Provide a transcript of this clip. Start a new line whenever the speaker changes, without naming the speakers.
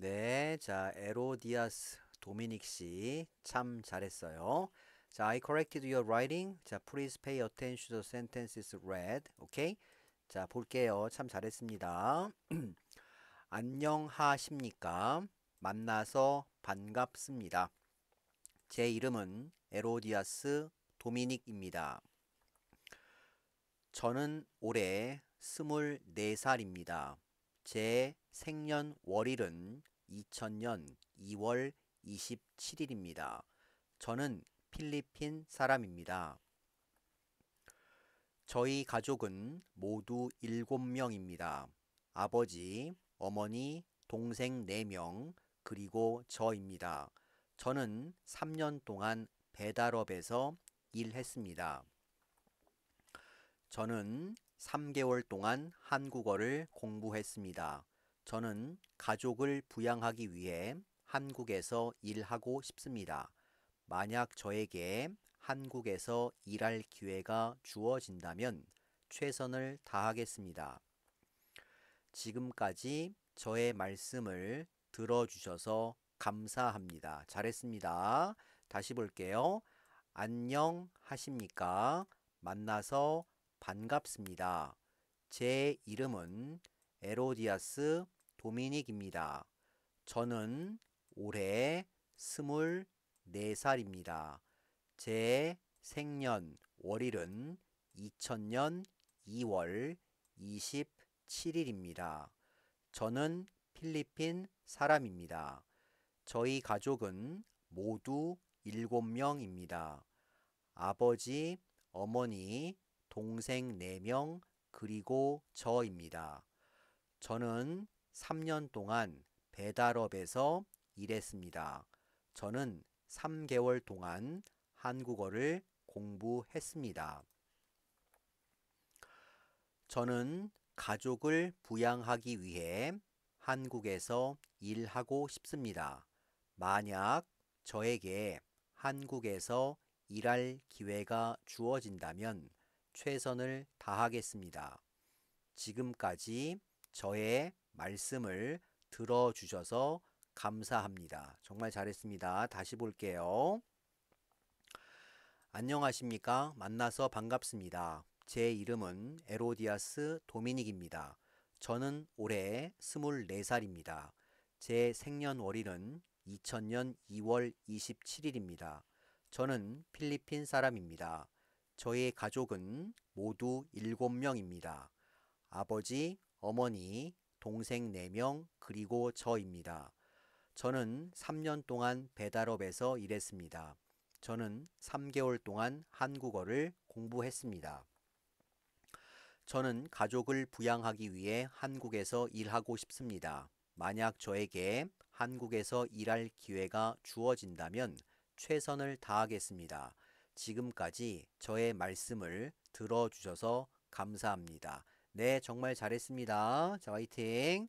네, 자 에로디아스 도미닉 씨 참 잘했어요. 자, I corrected your writing. 자, please pay attention to the sentences read. 오케이? 자, 볼게요. 참 잘했습니다. 안녕하십니까? 만나서 반갑습니다. 제 이름은 에로디아스 도미닉입니다. 저는 올해 24살입니다. 제 생년월일은 2000년 2월 27일입니다. 저는 필리핀 사람입니다. 저희 가족은 모두 7명입니다. 아버지, 어머니, 동생 4명, 그리고 저입니다. 저는 3년 동안 배달업에서 일했습니다. 저는 3개월 동안 한국어를 공부했습니다. 저는 가족을 부양하기 위해 한국에서 일하고 싶습니다. 만약 저에게 한국에서 일할 기회가 주어진다면 최선을 다하겠습니다. 지금까지 저의 말씀을 들어주셔서 감사합니다. 잘했습니다. 다시 볼게요. 안녕하십니까? 만나서 반갑습니다. 제 이름은 에로디아스 도미닉입니다. 저는 올해 24살입니다. 제 생년 월일은 2000년 2월 27일입니다. 저는 필리핀 사람입니다. 저희 가족은 모두 7명입니다. 아버지, 어머니, 동생 4명, 그리고 저입니다. 저는 3년 동안 배달업에서 일했습니다. 저는 3개월 동안 한국어를 공부했습니다. 저는 가족을 부양하기 위해 한국에서 일하고 싶습니다. 만약 저에게 한국에서 일할 기회가 주어진다면 최선을 다하겠습니다. 지금까지 저의 말씀을 들어주셔서 감사합니다. 정말 잘했습니다. 다시 볼게요. 안녕하십니까? 만나서 반갑습니다. 제 이름은 에로디아스 도미닉입니다. 저는 올해 24살입니다. 제 생년월일은 2000년 2월 27일입니다. 저는 필리핀 사람입니다. 저의 가족은 모두 7명입니다. 아버지, 어머니, 동생 4명, 그리고 저입니다. 저는 3년 동안 배달업에서 일했습니다. 저는 3개월 동안 한국어를 공부했습니다. 저는 가족을 부양하기 위해 한국에서 일하고 싶습니다. 만약 저에게 한국에서 일할 기회가 주어진다면 최선을 다하겠습니다. 지금까지 저의 말씀을 들어주셔서 감사합니다. 네, 정말 잘했습니다. 자, 화이팅!